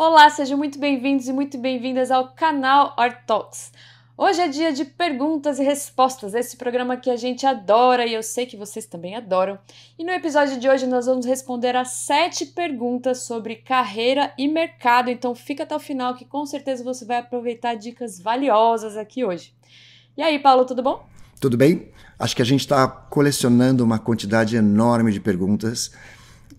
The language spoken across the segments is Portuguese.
Olá, sejam muito bem-vindos e muito bem-vindas ao canal Art Talks. Hoje é dia de perguntas e respostas, esse programa que a gente adora e eu sei que vocês também adoram. E no episódio de hoje nós vamos responder a sete perguntas sobre carreira e mercado, então fica até o final que com certeza você vai aproveitar dicas valiosas aqui hoje. E aí, Paulo, tudo bom? Tudo bem? Acho que a gente está colecionando uma quantidade enorme de perguntas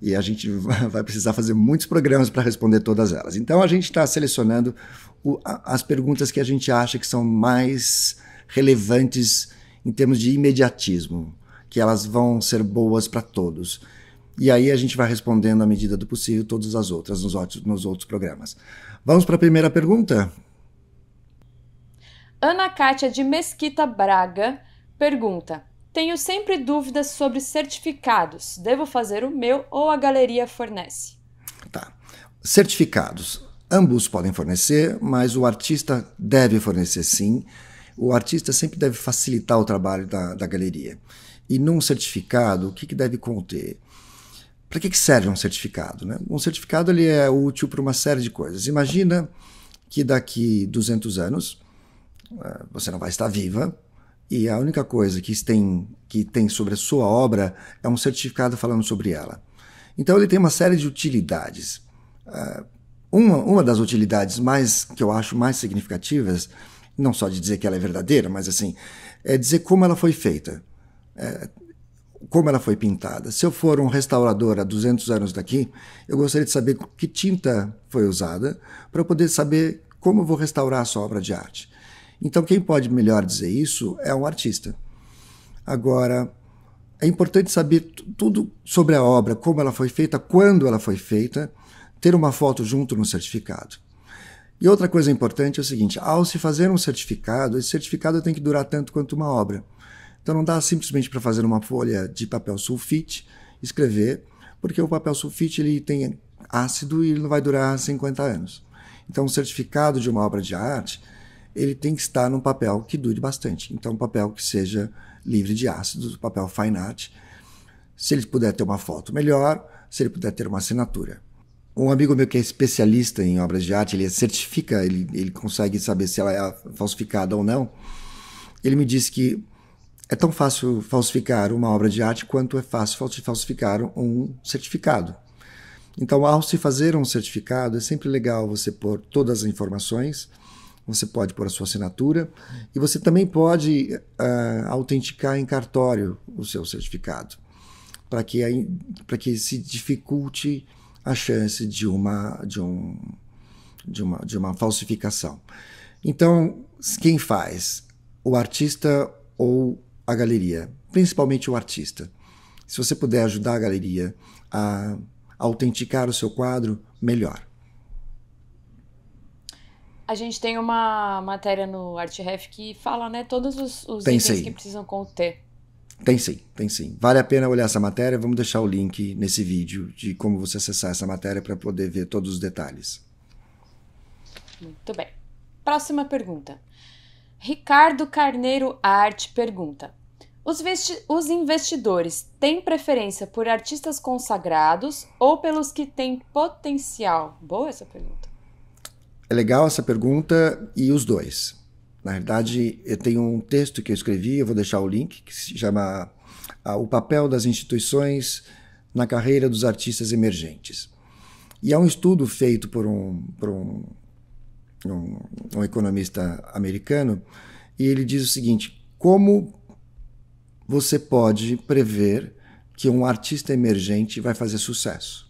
e a gente vai precisar fazer muitos programas para responder todas elas. Então a gente está selecionando o, as perguntas que a gente acha que são mais relevantes em termos de imediatismo, que elas vão ser boas para todos. E aí a gente vai respondendo à medida do possível todas as outras nos outros, nos outros programas. Vamos para a primeira pergunta? Ana Cátia de Mesquita Braga pergunta: tenho sempre dúvidas sobre certificados. Devo fazer o meu ou a galeria fornece? Tá. Certificados. Ambos podem fornecer, mas o artista deve fornecer sim. O artista sempre deve facilitar o trabalho da, da galeria. E num certificado, o que, que deve conter? Para que, que serve um certificado? Né? Um certificado ele é útil para uma série de coisas. Imagina que daqui 200 anos eh, você não vai estar viva, e a única coisa que tem, que tem sobre a sua obra é um certificado falando sobre ela. Então ele tem uma série de utilidades. Ah, uma, uma das utilidades mais que eu acho mais significativas, não só de dizer que ela é verdadeira, mas assim, é dizer como ela foi feita, é, como ela foi pintada. Se eu for um restaurador há 200 anos daqui, eu gostaria de saber que tinta foi usada para poder saber como eu vou restaurar a sua obra de arte. Então, quem pode melhor dizer isso é um artista. Agora, é importante saber tudo sobre a obra, como ela foi feita, quando ela foi feita, ter uma foto junto no certificado. E outra coisa importante é o seguinte: ao se fazer um certificado, esse certificado tem que durar tanto quanto uma obra. Então não dá simplesmente para fazer uma folha de papel sulfite, escrever, porque o papel sulfite ele tem ácido e ele não vai durar 50 anos. Então, um certificado de uma obra de arte ele tem que estar num papel que dure bastante. Então, um papel que seja livre de ácidos, um papel fine art. Se ele puder ter uma foto melhor, se ele puder ter uma assinatura. Um amigo meu que é especialista em obras de arte, ele certifica, ele, ele consegue saber se ela é falsificada ou não. Ele me disse que é tão fácil falsificar uma obra de arte quanto é fácil falsificar um certificado. Então, ao se fazer um certificado, é sempre legal você pôr todas as informações, você pode pôr a sua assinatura e você também pode uh, autenticar em cartório o seu certificado, para que, aí, que se dificulte a chance de uma, de, um, de, uma, de uma falsificação. Então, quem faz? O artista ou a galeria? Principalmente o artista. Se você puder ajudar a galeria a autenticar o seu quadro, melhor. A gente tem uma matéria no ArtRef que fala, né, todos os, os itens sim. que precisam conter. Tem sim, tem sim. Vale a pena olhar essa matéria. Vamos deixar o link nesse vídeo de como você acessar essa matéria para poder ver todos os detalhes. Muito bem. Próxima pergunta. Ricardo Carneiro Arte pergunta: os, os, investidores têm preferência por artistas consagrados ou pelos que têm potencial? Boa essa pergunta. É legal essa pergunta e os dois. Na verdade, eu tenho um texto que eu escrevi, eu vou deixar o link, que se chama ah, O papel das instituições na carreira dos artistas emergentes. E é um estudo feito por um, por um, um, um economista americano, e ele diz o seguinte: como você pode prever que um artista emergente vai fazer sucesso?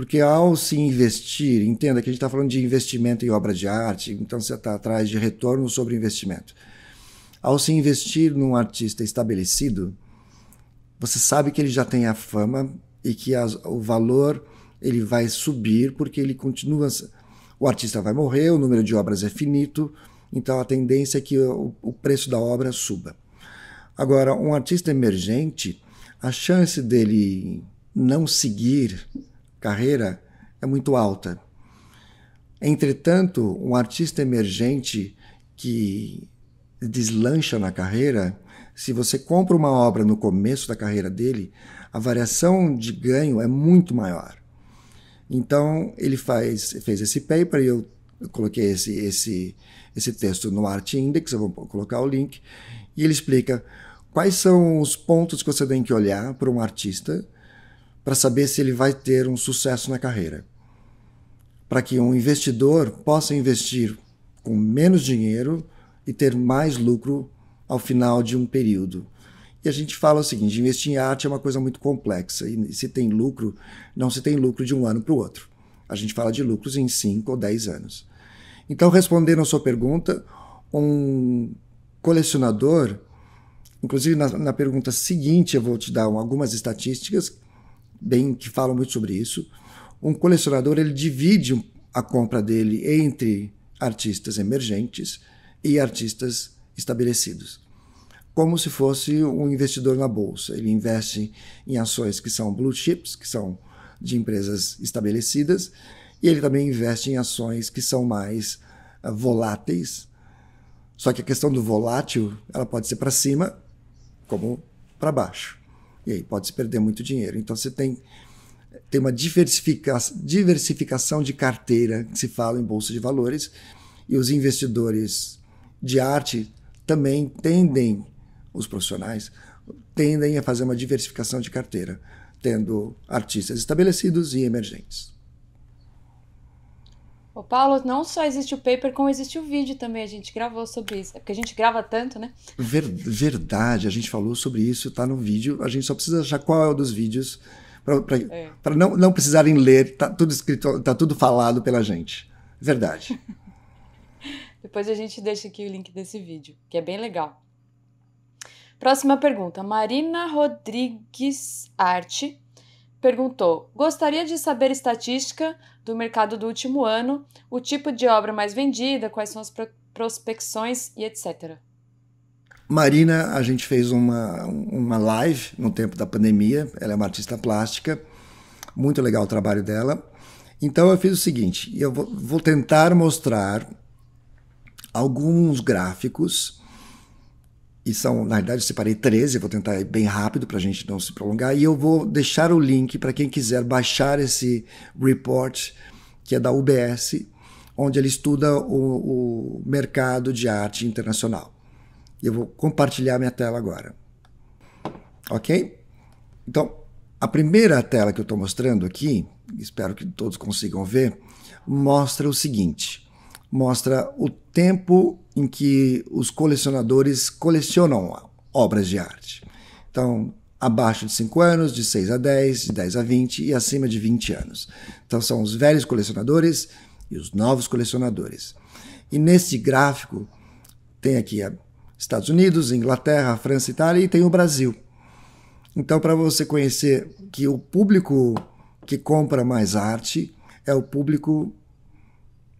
Porque ao se investir, entenda que a gente está falando de investimento em obra de arte, então você está atrás de retorno sobre investimento. Ao se investir num artista estabelecido, você sabe que ele já tem a fama e que as, o valor ele vai subir porque ele continua. O artista vai morrer, o número de obras é finito, então a tendência é que o, o preço da obra suba. Agora, um artista emergente, a chance dele não seguir carreira é muito alta. Entretanto, um artista emergente que deslancha na carreira, se você compra uma obra no começo da carreira dele, a variação de ganho é muito maior. Então, ele faz, fez esse paper e eu, coloquei esse, esse, esse texto no Art Index, eu vou colocar o link, e ele explica quais são os pontos que você tem que olhar para um artista para saber se ele vai ter um sucesso na carreira. Para que um investidor possa investir com menos dinheiro e ter mais lucro ao final de um período. E a gente fala o seguinte: investir em arte é uma coisa muito complexa e se tem lucro, não se tem lucro de um ano para o outro. A gente fala de lucros em 5 ou 10 anos. Então, respondendo a sua pergunta, um colecionador, inclusive na, na pergunta seguinte, eu vou te dar algumas estatísticas bem que falam muito sobre isso. Um colecionador ele divide a compra dele entre artistas emergentes e artistas estabelecidos, como se fosse um investidor na bolsa. Ele investe em ações que são blue chips, que são de empresas estabelecidas, e ele também investe em ações que são mais ah, voláteis. Só que a questão do volátil, ela pode ser para cima como para baixo. E aí pode se perder muito dinheiro. Então você tem, tem uma diversifica, diversificação de carteira que se fala em bolsa de valores e os investidores de arte também tendem, os profissionais, tendem a fazer uma diversificação de carteira, tendo artistas estabelecidos e emergentes. Ô, Paulo, não só existe o paper, como existe o vídeo também. A gente gravou sobre isso. É porque a gente grava tanto, né? Ver verdade, a gente falou sobre isso, tá no vídeo. A gente só precisa achar qual é o dos vídeos para é. não, não precisarem ler. Tá tudo escrito, tá tudo falado pela gente. Verdade. Depois a gente deixa aqui o link desse vídeo, que é bem legal. Próxima pergunta. Marina Rodrigues Arte perguntou: Gostaria de saber estatística do mercado do último ano, o tipo de obra mais vendida, quais são as prospecções e etc. Marina, a gente fez uma, uma live no tempo da pandemia. Ela é uma artista plástica, muito legal o trabalho dela. Então eu fiz o seguinte: eu vou, vou tentar mostrar alguns gráficos e são, na verdade, eu separei 13, vou tentar ir bem rápido para a gente não se prolongar, e eu vou deixar o link para quem quiser baixar esse report, que é da UBS, onde ele estuda o, o mercado de arte internacional. Eu vou compartilhar minha tela agora. Ok? Então, a primeira tela que eu estou mostrando aqui, espero que todos consigam ver, mostra o seguinte mostra o tempo em que os colecionadores colecionam obras de arte. Então, abaixo de 5 anos, de 6 a 10, de 10 a 20 e acima de 20 anos. Então, são os velhos colecionadores e os novos colecionadores. E nesse gráfico tem aqui Estados Unidos, Inglaterra, França, Itália e tem o Brasil. Então, para você conhecer que o público que compra mais arte é o público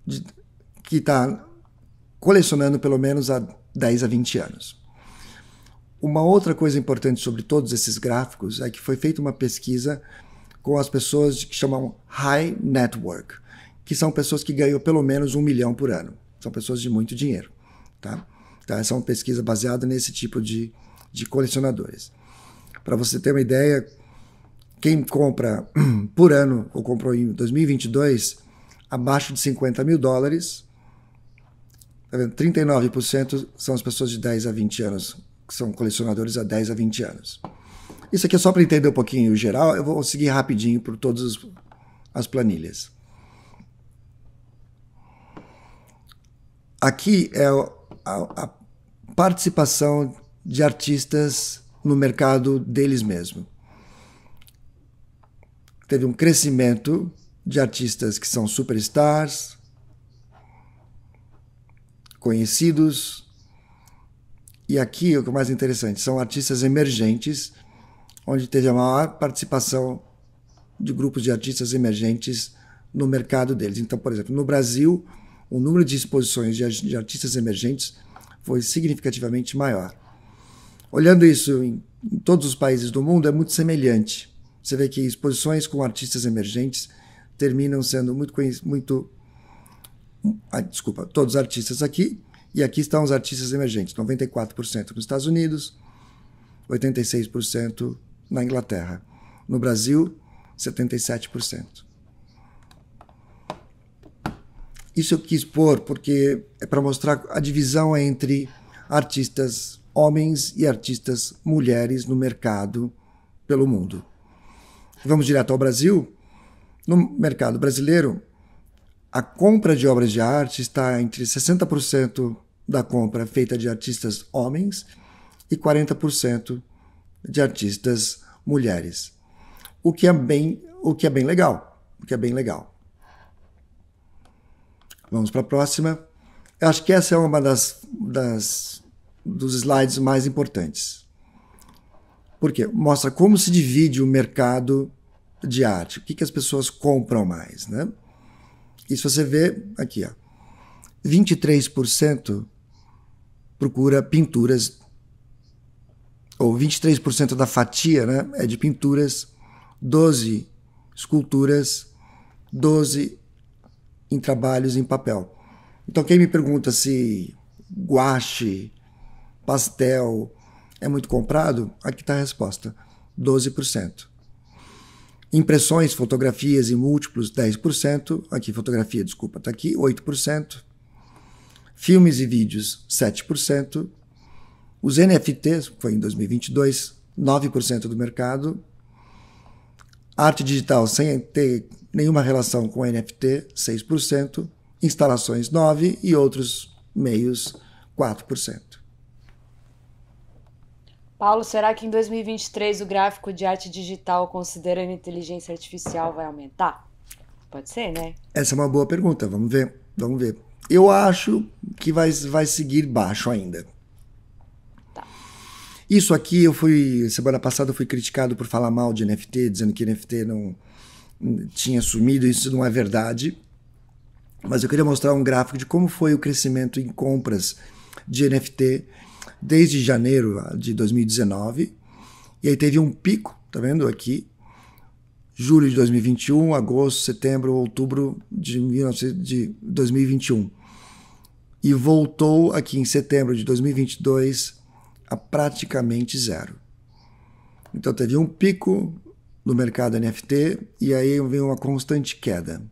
de, que está colecionando pelo menos há 10 a 20 anos. Uma outra coisa importante sobre todos esses gráficos é que foi feita uma pesquisa com as pessoas que chamam High Network, que são pessoas que ganham pelo menos um milhão por ano. São pessoas de muito dinheiro. Tá? Então, essa é uma pesquisa baseada nesse tipo de, de colecionadores. Para você ter uma ideia, quem compra por ano ou comprou em 2022 abaixo de 50 mil dólares Tá vendo? 39% são as pessoas de 10 a 20 anos, que são colecionadores a 10 a 20 anos. Isso aqui é só para entender um pouquinho o geral, eu vou seguir rapidinho por todas as planilhas. Aqui é a, a participação de artistas no mercado deles mesmos. Teve um crescimento de artistas que são superstars, conhecidos. E aqui o que é mais interessante são artistas emergentes, onde teve a maior participação de grupos de artistas emergentes no mercado deles. Então, por exemplo, no Brasil, o número de exposições de artistas emergentes foi significativamente maior. Olhando isso em todos os países do mundo, é muito semelhante. Você vê que exposições com artistas emergentes terminam sendo muito, muito ah, desculpa, todos os artistas aqui, e aqui estão os artistas emergentes, 94% nos Estados Unidos, 86% na Inglaterra. No Brasil, 77%. Isso eu quis pôr porque é para mostrar a divisão entre artistas homens e artistas mulheres no mercado pelo mundo. Vamos direto ao Brasil. No mercado brasileiro, a compra de obras de arte está entre 60% da compra feita de artistas homens e 40% de artistas mulheres. O que é bem, o que é bem legal, o que é bem legal. Vamos para a próxima. Eu acho que essa é uma das, das dos slides mais importantes. Por quê? mostra como se divide o mercado de arte, o que, que as pessoas compram mais, né? isso você vê aqui, ó, 23% procura pinturas, ou 23% da fatia né, é de pinturas, 12 esculturas, 12 em trabalhos em papel. Então quem me pergunta se guache, pastel é muito comprado, aqui está a resposta, 12%. Impressões, fotografias e múltiplos, 10%. Aqui, fotografia, desculpa, está aqui, 8%. Filmes e vídeos, 7%. Os NFTs, foi em 2022, 9% do mercado. Arte digital, sem ter nenhuma relação com NFT, 6%. Instalações, 9%. E outros meios, 4%. Paulo, será que em 2023 o gráfico de arte digital, considerando inteligência artificial, vai aumentar? Pode ser, né? Essa é uma boa pergunta. Vamos ver. Vamos ver. Eu acho que vai, vai seguir baixo ainda. Tá. Isso aqui eu fui. Semana passada eu fui criticado por falar mal de NFT, dizendo que NFT não hum, tinha sumido. Isso não é verdade. Mas eu queria mostrar um gráfico de como foi o crescimento em compras de NFT desde janeiro de 2019. E aí teve um pico, tá vendo aqui? Julho de 2021, agosto, setembro, outubro de, 2021. E voltou aqui em setembro de 2022 a praticamente zero. Então teve um pico no mercado NFT e aí veio uma constante queda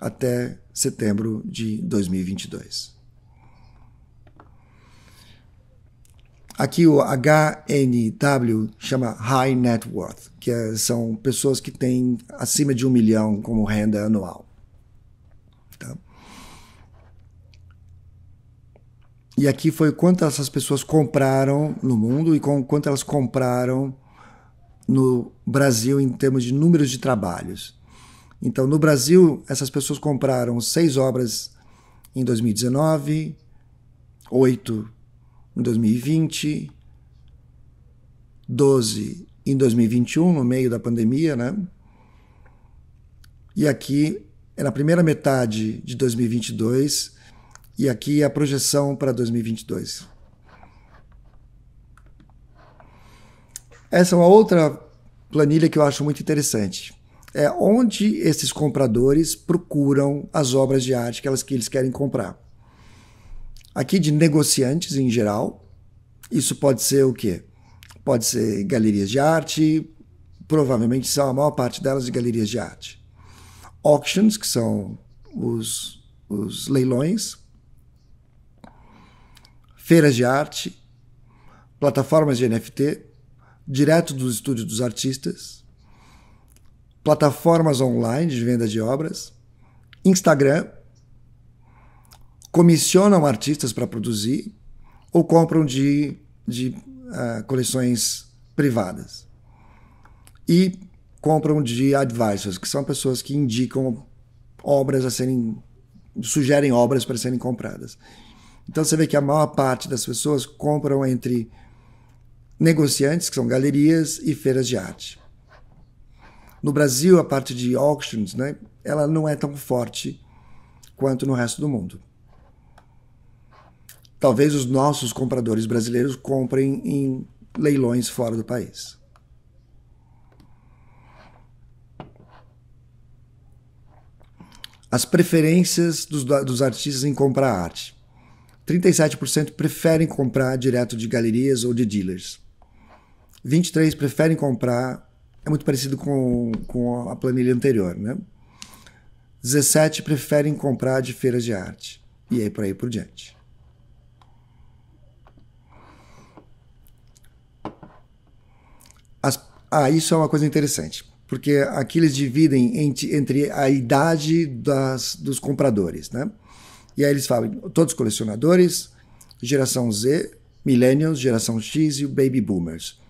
até setembro de 2022. Aqui o HNW chama High Net Worth, que é, são pessoas que têm acima de um milhão como renda anual. Tá? E aqui foi quanto essas pessoas compraram no mundo e com, quanto elas compraram no Brasil em termos de números de trabalhos. Então, no Brasil, essas pessoas compraram seis obras em 2019, oito em 2020, 12 em 2021, no meio da pandemia, né? E aqui é na primeira metade de 2022 e aqui é a projeção para 2022. Essa é uma outra planilha que eu acho muito interessante. É onde esses compradores procuram as obras de arte que, elas, que eles querem comprar aqui de negociantes em geral. Isso pode ser o quê? Pode ser galerias de arte, provavelmente são a maior parte delas de galerias de arte. Auctions, que são os, os leilões, feiras de arte, plataformas de NFT, direto dos estúdios dos artistas, plataformas online de venda de obras, Instagram, comissionam artistas para produzir ou compram de, de uh, coleções privadas. E compram de advisors, que são pessoas que indicam obras a serem. sugerem obras para serem compradas. Então você vê que a maior parte das pessoas compram entre negociantes, que são galerias, e feiras de arte. No Brasil, a parte de auctions, né, ela não é tão forte quanto no resto do mundo talvez os nossos compradores brasileiros comprem em leilões fora do país. As preferências dos, dos artistas em comprar arte. 37% preferem comprar direto de galerias ou de dealers. 23% preferem comprar. É muito parecido com, com a planilha anterior, né? 17% preferem comprar de feiras de arte. E aí por aí por diante. As, ah, isso é uma coisa interessante, porque aqui eles dividem entre, entre a idade das, dos compradores, né? E aí eles falam, todos colecionadores, geração Z, millennials, geração X e o baby boomers.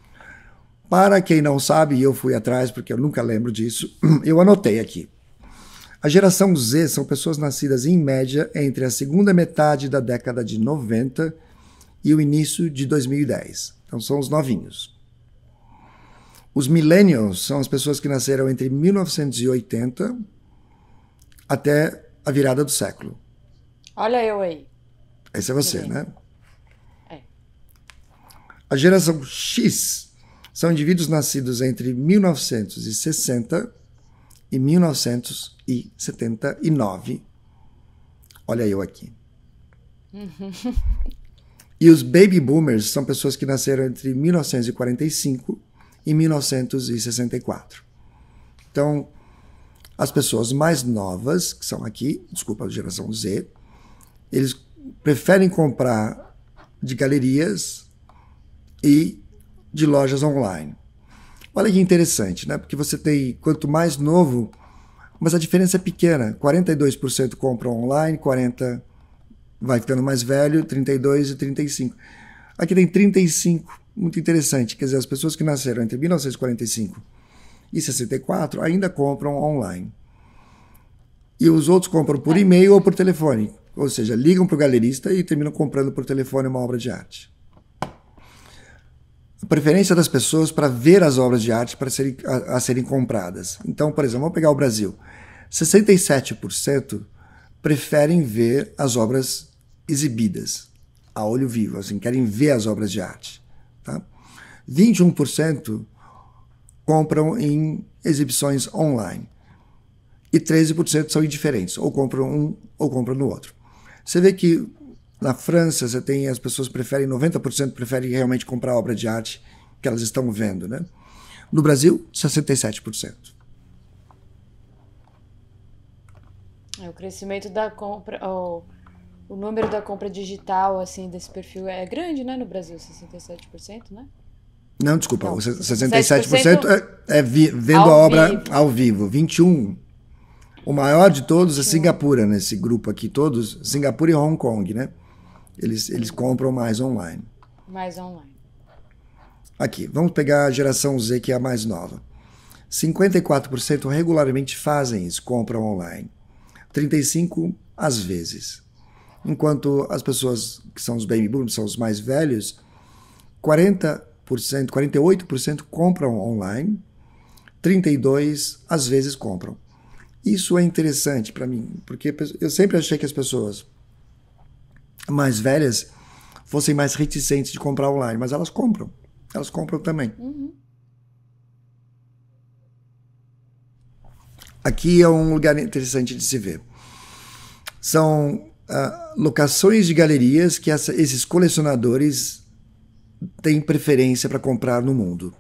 Para quem não sabe, eu fui atrás porque eu nunca lembro disso, eu anotei aqui. A geração Z são pessoas nascidas em média entre a segunda metade da década de 90 e o início de 2010. Então são os novinhos. Os millennials são as pessoas que nasceram entre 1980 até a virada do século. Olha eu aí. Esse é você, né? É. A geração X são indivíduos nascidos entre 1960 e 1979. Olha eu aqui. Uhum. E os baby boomers são pessoas que nasceram entre 1945 em 1964. Então, as pessoas mais novas, que são aqui, desculpa, a geração Z, eles preferem comprar de galerias e de lojas online. Olha que interessante, né? Porque você tem, quanto mais novo, mas a diferença é pequena. 42% compra online, 40 vai ficando mais velho, 32 e 35. Aqui tem 35 muito interessante. Quer dizer, as pessoas que nasceram entre 1945 e 64 ainda compram online. E os outros compram por é. e-mail ou por telefone. Ou seja, ligam para o galerista e terminam comprando por telefone uma obra de arte. A preferência das pessoas para ver as obras de arte para serem, a, a serem compradas. Então, por exemplo, vamos pegar o Brasil. 67% preferem ver as obras exibidas a olho vivo, assim, querem ver as obras de arte. Tá? 21% compram em exibições online e 13% são indiferentes, ou compram um ou compram no outro. Você vê que na França você tem as pessoas preferem 90% preferem realmente comprar obra de arte que elas estão vendo, né? No Brasil, 67%. É o crescimento da compra, oh o número da compra digital, assim, desse perfil é grande, né, no Brasil, 67%, né? Não, desculpa, Não, 67%, é, é vi, vendo a obra vivo. ao vivo, 21%. O maior de todos é Singapura, nesse grupo aqui, todos, Singapura e Hong Kong, né? Eles, eles compram mais online. Mais online. Aqui, vamos pegar a geração Z, que é a mais nova. 54% regularmente fazem isso, compram online. 35% às vezes enquanto as pessoas que são os baby boomers, são os mais velhos, 40%, 48% compram online, 32% às vezes compram. Isso é interessante para mim, porque eu sempre achei que as pessoas mais velhas fossem mais reticentes de comprar online, mas elas compram. Elas compram também. Uhum. Aqui é um lugar interessante de se ver. São uh, locações de galerias que essa, esses colecionadores têm preferência para comprar no mundo.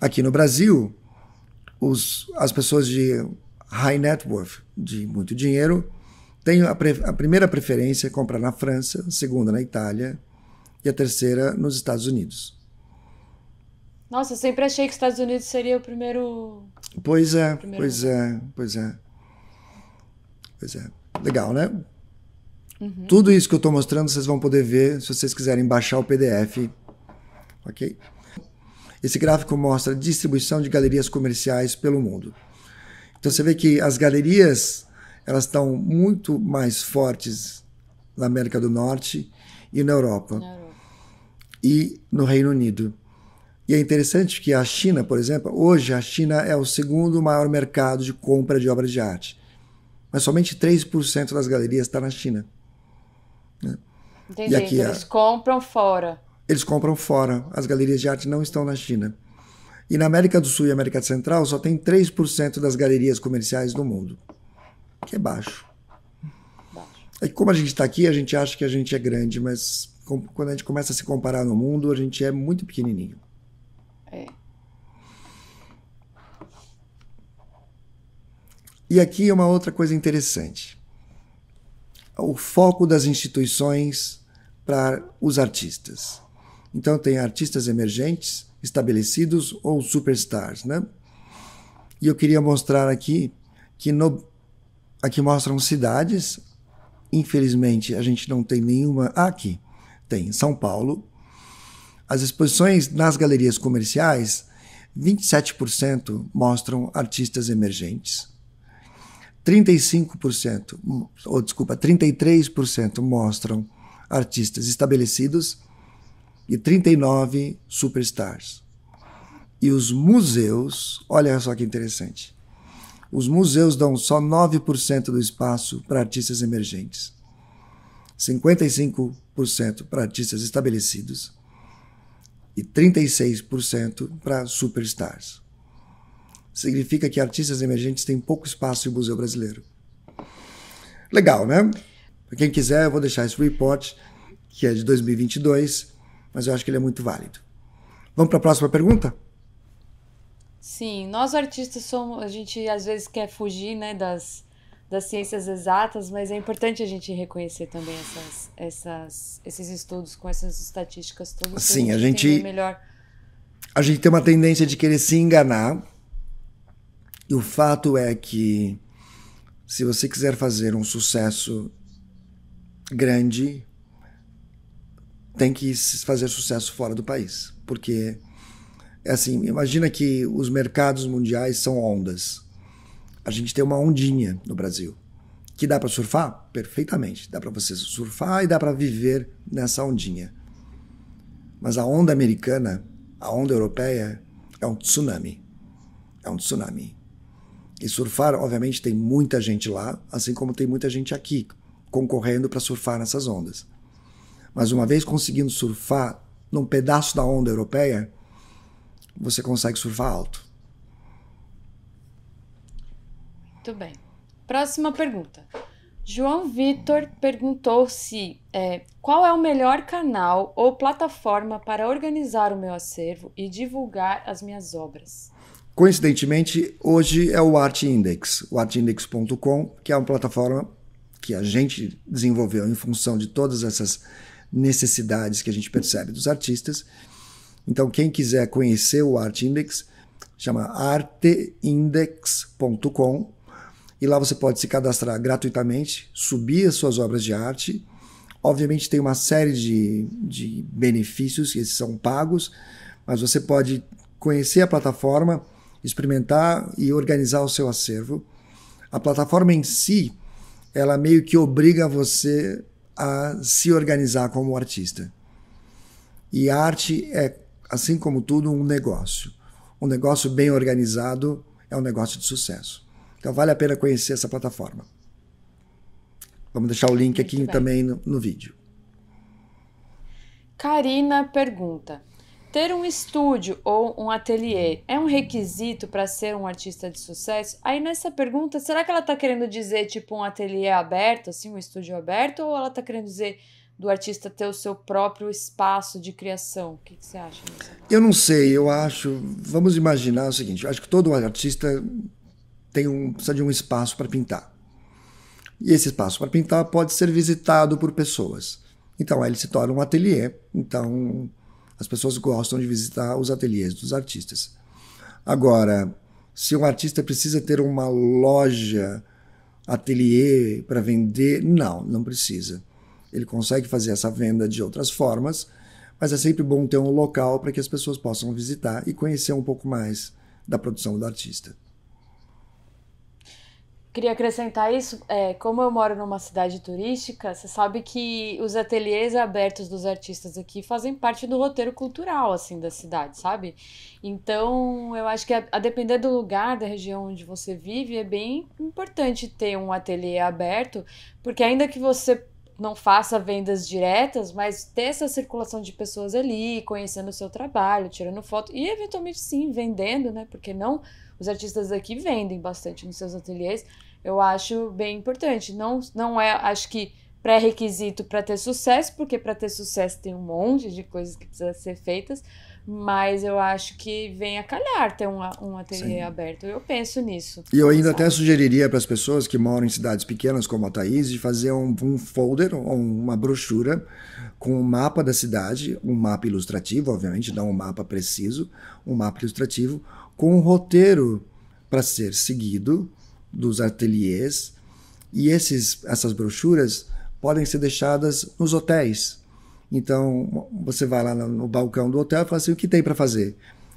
Aqui no Brasil, os, as pessoas de high net worth, de muito dinheiro, têm a, pre, a primeira preferência é comprar na França, a segunda na Itália e a terceira nos Estados Unidos. Nossa, eu sempre achei que os Estados Unidos seria o primeiro. Pois é, primeiro pois é, pois é. Pois é. Legal, né? Uhum. Tudo isso que eu estou mostrando vocês vão poder ver se vocês quiserem baixar o PDF. Ok? Esse gráfico mostra a distribuição de galerias comerciais pelo mundo. Então você vê que as galerias elas estão muito mais fortes na América do Norte e na Europa, na Europa e no Reino Unido. E é interessante que a China, por exemplo, hoje a China é o segundo maior mercado de compra de obras de arte. Mas somente 3% das galerias está na China. Né? Entendi. Aqui, então é- eles a... compram fora. Eles compram fora. As galerias de arte não estão na China. E na América do Sul e América Central só tem 3% das galerias comerciais do mundo, que é baixo. baixo. É e como a gente está aqui, a gente acha que a gente é grande, mas quando a gente começa a se comparar no mundo, a gente é muito pequenininho. É. E aqui é uma outra coisa interessante. É o foco das instituições para os artistas. Então tem artistas emergentes, estabelecidos ou superstars, né? E eu queria mostrar aqui que no aqui mostram cidades. Infelizmente, a gente não tem nenhuma ah, aqui. Tem São Paulo. As exposições nas galerias comerciais, 27% mostram artistas emergentes. 35%, ou desculpa, 33% mostram artistas estabelecidos e 39 superstars. E os museus, olha só que interessante. Os museus dão só 9% do espaço para artistas emergentes. 55% para artistas estabelecidos e 36% para superstars significa que artistas emergentes têm pouco espaço no Museu Brasileiro. Legal, né? Para quem quiser, eu vou deixar esse report, que é de 2022, mas eu acho que ele é muito válido. Vamos para a próxima pergunta? Sim, nós artistas somos, a gente às vezes quer fugir, né, das, das ciências exatas, mas é importante a gente reconhecer também essas, essas, esses estudos com essas estatísticas todas. Sim, a gente, a gente melhor. A gente tem uma tendência de querer se enganar e o fato é que se você quiser fazer um sucesso grande, tem que fazer sucesso fora do país, porque é assim, imagina que os mercados mundiais são ondas. A gente tem uma ondinha no Brasil que dá para surfar perfeitamente, dá para você surfar e dá para viver nessa ondinha. Mas a onda americana, a onda europeia é um tsunami. É um tsunami. E surfar, obviamente, tem muita gente lá, assim como tem muita gente aqui concorrendo para surfar nessas ondas. Mas uma vez conseguindo surfar num pedaço da onda europeia, você consegue surfar alto. Muito bem. Próxima pergunta. João Vitor perguntou se é, qual é o melhor canal ou plataforma para organizar o meu acervo e divulgar as minhas obras. Coincidentemente, hoje é o Art Index, o artindex.com, que é uma plataforma que a gente desenvolveu em função de todas essas necessidades que a gente percebe dos artistas. Então, quem quiser conhecer o Art Index, chama arteindex.com e lá você pode se cadastrar gratuitamente, subir as suas obras de arte. Obviamente, tem uma série de, de benefícios que são pagos, mas você pode conhecer a plataforma experimentar e organizar o seu acervo. A plataforma em si, ela meio que obriga você a se organizar como artista. E arte é, assim como tudo, um negócio. Um negócio bem organizado é um negócio de sucesso. Então vale a pena conhecer essa plataforma. Vamos deixar o link aqui também no, no vídeo. Karina pergunta: ter um estúdio ou um ateliê é um requisito para ser um artista de sucesso? Aí nessa pergunta, será que ela está querendo dizer tipo um ateliê aberto, assim, um estúdio aberto, ou ela está querendo dizer do artista ter o seu próprio espaço de criação? O que, que você acha disso? Eu não sei, eu acho. Vamos imaginar o seguinte: eu acho que todo artista tem um, precisa de um espaço para pintar. E esse espaço para pintar pode ser visitado por pessoas. Então, aí ele se torna um ateliê. Então, as pessoas gostam de visitar os ateliês dos artistas. Agora, se um artista precisa ter uma loja, ateliê para vender, não, não precisa. Ele consegue fazer essa venda de outras formas, mas é sempre bom ter um local para que as pessoas possam visitar e conhecer um pouco mais da produção do artista. Queria acrescentar isso, é, como eu moro numa cidade turística, você sabe que os ateliês abertos dos artistas aqui fazem parte do roteiro cultural, assim, da cidade, sabe? Então, eu acho que a, a depender do lugar, da região onde você vive, é bem importante ter um ateliê aberto, porque ainda que você não faça vendas diretas, mas ter essa circulação de pessoas ali, conhecendo o seu trabalho, tirando foto e eventualmente sim vendendo, né? Porque não os artistas aqui vendem bastante nos seus ateliês. Eu acho bem importante. Não, não é, acho que pré-requisito para ter sucesso, porque para ter sucesso tem um monte de coisas que precisa ser feitas, mas eu acho que vem a calhar ter um, um ateliê Sim. aberto. Eu penso nisso. E eu ainda sabe? até sugeriria para as pessoas que moram em cidades pequenas como a Thaís de fazer um, um folder ou uma brochura com o um mapa da cidade, um mapa ilustrativo, obviamente, não um mapa preciso, um mapa ilustrativo com um roteiro para ser seguido dos ateliês e esses, essas brochuras podem ser deixadas nos hotéis. Então você vai lá no, no balcão do hotel e fala assim: o que tem para fazer?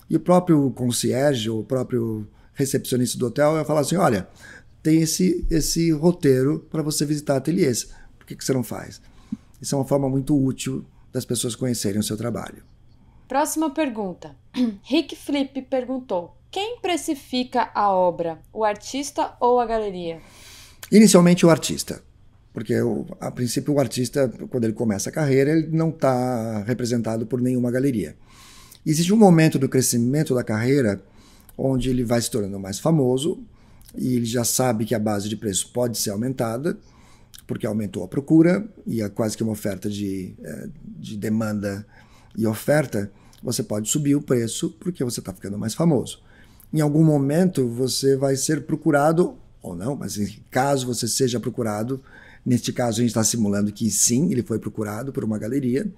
E o próprio concierge, ou o próprio recepcionista do hotel vai falar assim: olha, tem esse, esse roteiro para você visitar ateliês, por que, que você não faz? Isso é uma forma muito útil das pessoas conhecerem o seu trabalho. Próxima pergunta. Rick Flip perguntou: quem precifica a obra, o artista ou a galeria? Inicialmente o artista, porque a princípio o artista, quando ele começa a carreira, ele não está representado por nenhuma galeria. Existe um momento do crescimento da carreira onde ele vai se tornando mais famoso e ele já sabe que a base de preço pode ser aumentada, porque aumentou a procura e é quase que uma oferta de, eh, de demanda e oferta, você pode subir o preço porque você está ficando mais famoso. Em algum momento você vai ser procurado, ou não, mas caso você seja procurado, neste caso a gente está simulando que sim, ele foi procurado por uma galeria.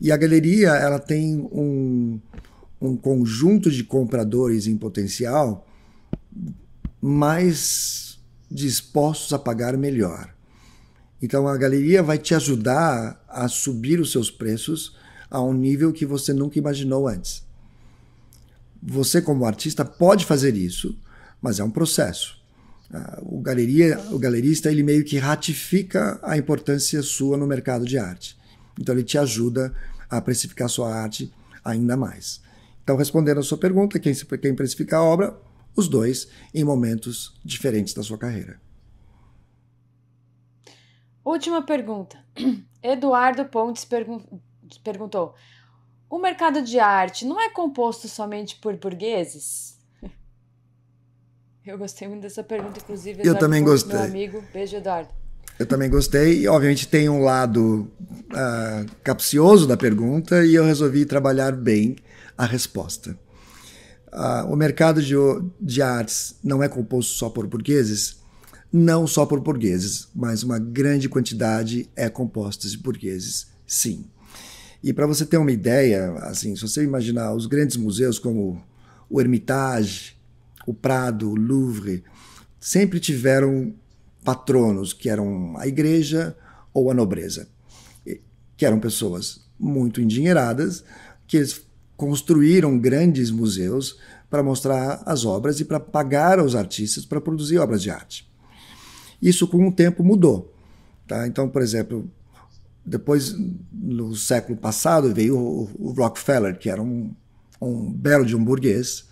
E a galeria ela tem um, um conjunto de compradores em potencial mais dispostos a pagar melhor. Então a galeria vai te ajudar a subir os seus preços a um nível que você nunca imaginou antes. Você, como artista, pode fazer isso, mas é um processo. Ah, o, galeria, o galerista ele meio que ratifica a importância sua no mercado de arte. Então ele te ajuda a precificar sua arte ainda mais. Então, respondendo a sua pergunta, quem, quem precifica a obra? Os dois, em momentos diferentes da sua carreira. Última pergunta. Eduardo Pontes pergun perguntou: o mercado de arte não é composto somente por burgueses? Eu gostei muito dessa pergunta, inclusive. Eduardo, eu também gostei. Meu amigo, beijo, Eduardo. Eu também gostei, e obviamente tem um lado uh, capcioso da pergunta, e eu resolvi trabalhar bem a resposta. Uh, o mercado de, de artes não é composto só por burgueses? Não só por burgueses, mas uma grande quantidade é composta de burgueses, sim. E para você ter uma ideia, assim, se você imaginar os grandes museus como o Hermitage, o Prado, o Louvre, sempre tiveram patronos que eram a igreja ou a nobreza, que eram pessoas muito endinheiradas que eles construíram grandes museus para mostrar as obras e para pagar aos artistas para produzir obras de arte. Isso com o tempo mudou, tá? Então, por exemplo, depois, no século passado, veio o Rockefeller, que era um, um belo de um burguês,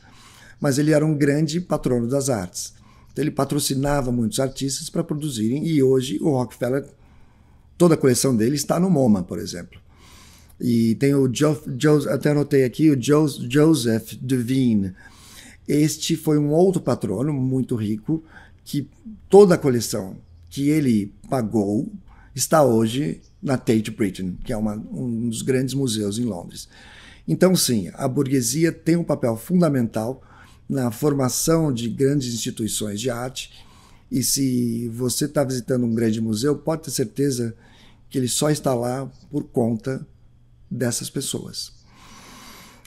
mas ele era um grande patrono das artes. Então, ele patrocinava muitos artistas para produzirem, e hoje o Rockefeller, toda a coleção dele está no MoMA, por exemplo. E tem o jo até anotei aqui, o jo, Joseph Devine. Este foi um outro patrono muito rico que toda a coleção que ele pagou está hoje na Tate Britain, que é uma, um dos grandes museus em Londres. Então, sim, a burguesia tem um papel fundamental na formação de grandes instituições de arte. E se você está visitando um grande museu, pode ter certeza que ele só está lá por conta dessas pessoas.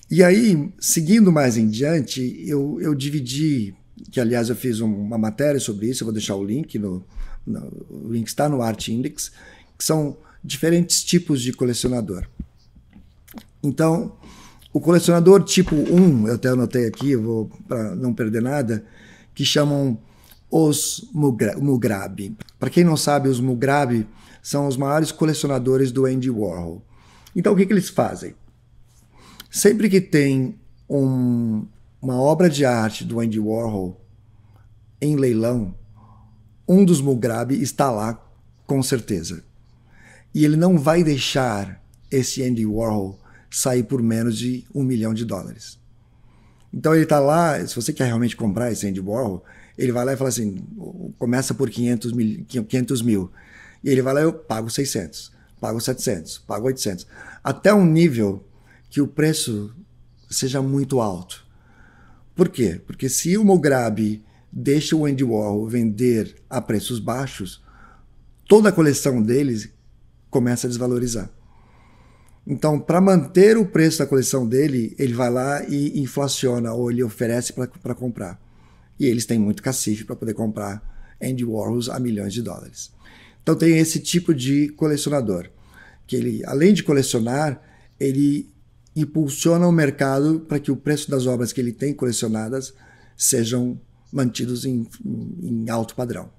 E aí, seguindo mais em diante, eu, eu dividi, que aliás eu fiz uma matéria sobre isso, eu vou deixar o link, no, no o link está no Art Index, que são diferentes tipos de colecionador. Então, o colecionador tipo 1, eu até anotei aqui, vou para não perder nada, que chamam os Mugrabi. Para quem não sabe, os Mugrabi são os maiores colecionadores do Andy Warhol. Então, o que, que eles fazem? Sempre que tem um, uma obra de arte do Andy Warhol em leilão, um dos Mugrabi está lá, com certeza. E ele não vai deixar esse Andy Warhol sair por menos de um milhão de dólares. Então ele está lá, se você quer realmente comprar esse Andy Warhol, ele vai lá e fala assim, começa por 500 mil, 500 mil. E ele vai lá, eu pago 600, pago 700, pago 800. Até um nível que o preço seja muito alto. Por quê? Porque se o Mograbi deixa o Andy Warhol vender a preços baixos, toda a coleção deles começa a desvalorizar. Então, para manter o preço da coleção dele, ele vai lá e inflaciona, ou ele oferece para comprar. E eles têm muito cacife para poder comprar Andy Warhols a milhões de dólares. Então, tem esse tipo de colecionador, que ele, além de colecionar, ele impulsiona o mercado para que o preço das obras que ele tem colecionadas sejam mantidos em, em alto padrão.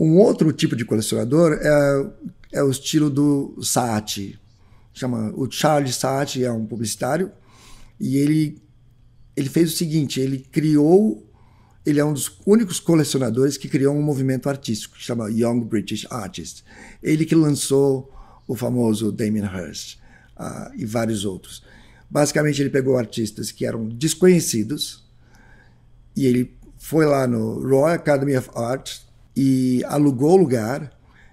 Um outro tipo de colecionador é, é o estilo do Saati. Chama, o Charles Saati é um publicitário e ele, ele fez o seguinte, ele criou, ele é um dos únicos colecionadores que criou um movimento artístico que chama Young British Artists. Ele que lançou o famoso Damien Hirst uh, e vários outros. Basicamente, ele pegou artistas que eram desconhecidos e ele foi lá no Royal Academy of Arts e alugou o lugar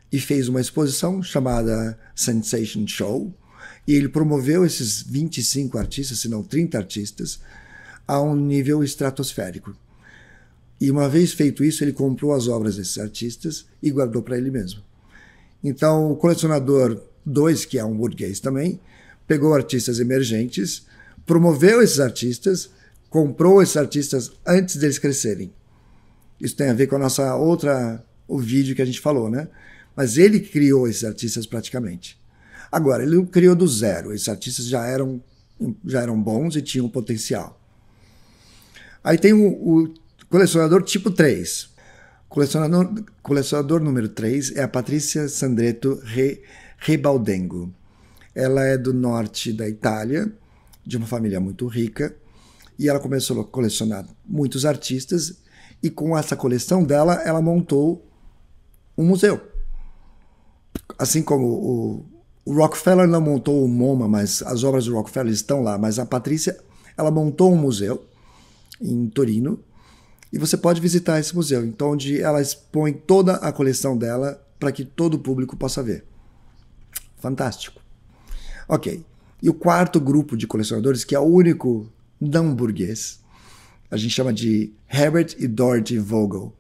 e fez uma exposição chamada Sensation Show. E ele promoveu esses 25 artistas, se não 30 artistas, a um nível estratosférico. E uma vez feito isso, ele comprou as obras desses artistas e guardou para ele mesmo. Então, o colecionador 2, que é um burguês também, pegou artistas emergentes, promoveu esses artistas, comprou esses artistas antes deles crescerem. Isso tem a ver com a nossa outra o vídeo que a gente falou, né? Mas ele criou esses artistas praticamente. Agora, ele não criou do zero. Esses artistas já eram já eram bons e tinham potencial. Aí tem o, o colecionador tipo 3. Colecionador, colecionador número 3 é a Patrícia Sandretto Re, Rebaldengo. Ela é do norte da Itália, de uma família muito rica, e ela começou a colecionar muitos artistas e com essa coleção dela, ela montou um museu. Assim como o, o Rockefeller não montou o MoMA, mas as obras do Rockefeller estão lá. Mas a Patrícia, ela montou um museu em Torino e você pode visitar esse museu, então onde ela expõe toda a coleção dela para que todo o público possa ver. Fantástico. Ok. E o quarto grupo de colecionadores, que é o único não burguês, a gente chama de Herbert e Dorothy Vogel.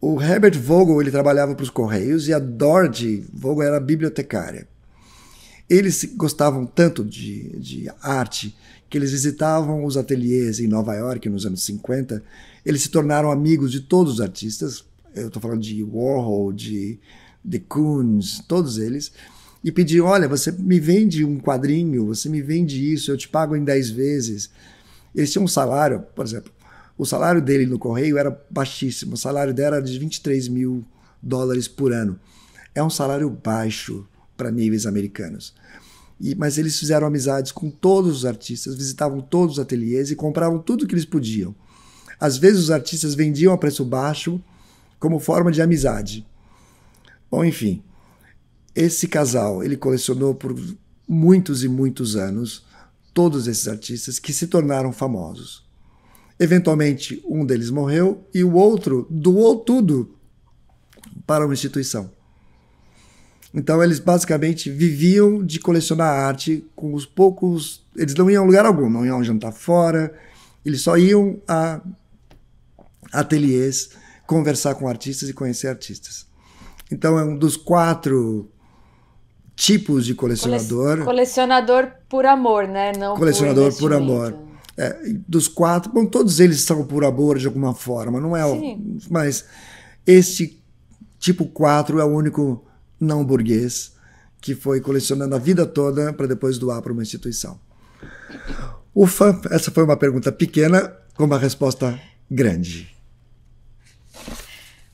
O Herbert Vogel ele trabalhava para os Correios e a Dorothy Vogel era bibliotecária. Eles gostavam tanto de, de arte que eles visitavam os ateliês em Nova York nos anos 50. Eles se tornaram amigos de todos os artistas. Eu estou falando de Warhol, de The Coons, todos eles e pediam: olha, você me vende um quadrinho, você me vende isso, eu te pago em 10 vezes. Eles tinham um salário, por exemplo, o salário dele no Correio era baixíssimo, o salário dela era de 23 mil dólares por ano. É um salário baixo para níveis americanos. E, mas eles fizeram amizades com todos os artistas, visitavam todos os ateliês e compravam tudo que eles podiam. Às vezes os artistas vendiam a preço baixo como forma de amizade. Bom, enfim, esse casal ele colecionou por muitos e muitos anos todos esses artistas que se tornaram famosos. Eventualmente, um deles morreu e o outro doou tudo para uma instituição. Então, eles basicamente viviam de colecionar arte com os poucos. Eles não iam a lugar algum, não iam jantar fora, eles só iam a ateliês conversar com artistas e conhecer artistas. Então, é um dos quatro tipos de colecionador. Colecionador por amor, né? Não colecionador por, por amor. É, dos quatro, bom, todos eles são por amor de alguma forma, não é? Sim. O, mas este tipo 4 é o único não burguês que foi colecionando a vida toda para depois doar para uma instituição. Ufa, essa foi uma pergunta pequena com uma resposta grande.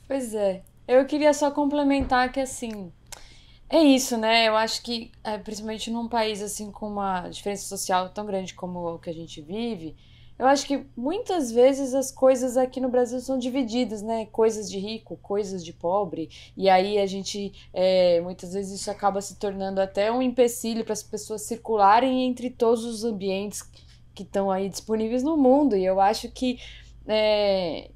Pois é. Eu queria só complementar que assim, é isso, né? Eu acho que, é, principalmente num país assim com uma diferença social tão grande como o que a gente vive, eu acho que muitas vezes as coisas aqui no Brasil são divididas, né? Coisas de rico, coisas de pobre. E aí a gente, é, muitas vezes, isso acaba se tornando até um empecilho para as pessoas circularem entre todos os ambientes que estão aí disponíveis no mundo. E eu acho que, é,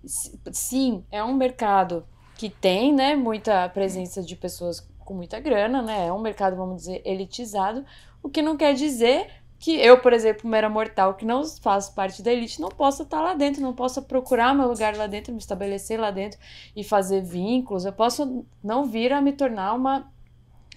sim, é um mercado que tem, né? Muita presença de pessoas com muita grana, né? É um mercado, vamos dizer, elitizado, o que não quer dizer que eu, por exemplo, mera mortal, que não faço parte da elite, não possa estar tá lá dentro, não possa procurar meu lugar lá dentro, me estabelecer lá dentro e fazer vínculos. Eu posso não vir a me tornar uma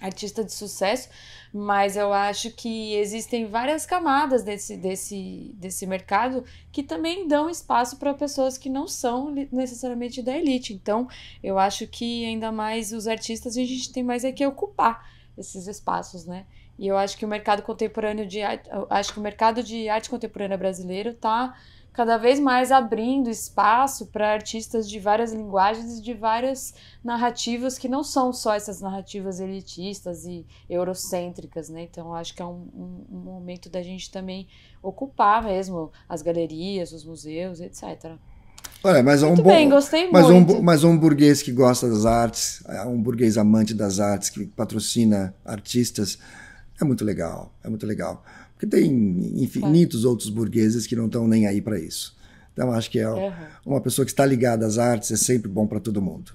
artista de sucesso, mas eu acho que existem várias camadas desse, desse, desse mercado que também dão espaço para pessoas que não são necessariamente da elite. Então, eu acho que ainda mais os artistas a gente tem mais é que ocupar esses espaços, né? E eu acho que o mercado contemporâneo de arte, acho que o mercado de arte contemporânea brasileiro está cada vez mais abrindo espaço para artistas de várias linguagens e de várias narrativas que não são só essas narrativas elitistas e eurocêntricas, né? Então acho que é um, um, um momento da gente também ocupar mesmo as galerias, os museus, etc. Olha, mas é muito um bom, bem, gostei mas é muito. Um, mas é um burguês que gosta das artes, um burguês amante das artes, que patrocina artistas, é muito legal, é muito legal. Porque tem infinitos é. outros burgueses que não estão nem aí para isso. Então, acho que é uhum. uma pessoa que está ligada às artes é sempre bom para todo mundo.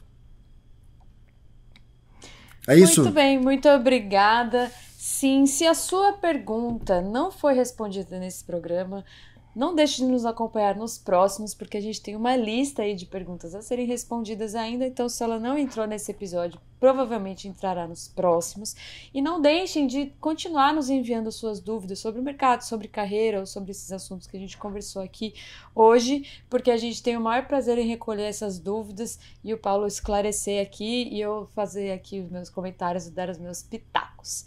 É isso? Muito bem, muito obrigada. Sim, se a sua pergunta não foi respondida nesse programa, não deixe de nos acompanhar nos próximos, porque a gente tem uma lista aí de perguntas a serem respondidas ainda. Então, se ela não entrou nesse episódio, provavelmente entrará nos próximos. E não deixem de continuar nos enviando suas dúvidas sobre o mercado, sobre carreira ou sobre esses assuntos que a gente conversou aqui hoje, porque a gente tem o maior prazer em recolher essas dúvidas e o Paulo esclarecer aqui e eu fazer aqui os meus comentários e dar os meus pitacos.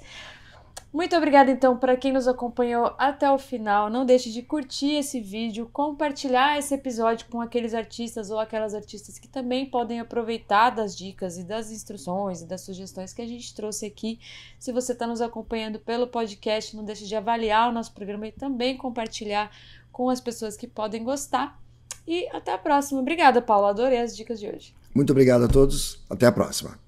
Muito obrigada então para quem nos acompanhou até o final. Não deixe de curtir esse vídeo, compartilhar esse episódio com aqueles artistas ou aquelas artistas que também podem aproveitar das dicas e das instruções e das sugestões que a gente trouxe aqui. Se você está nos acompanhando pelo podcast, não deixe de avaliar o nosso programa e também compartilhar com as pessoas que podem gostar. E até a próxima. Obrigada, Paulo. Adorei as dicas de hoje. Muito obrigado a todos. Até a próxima.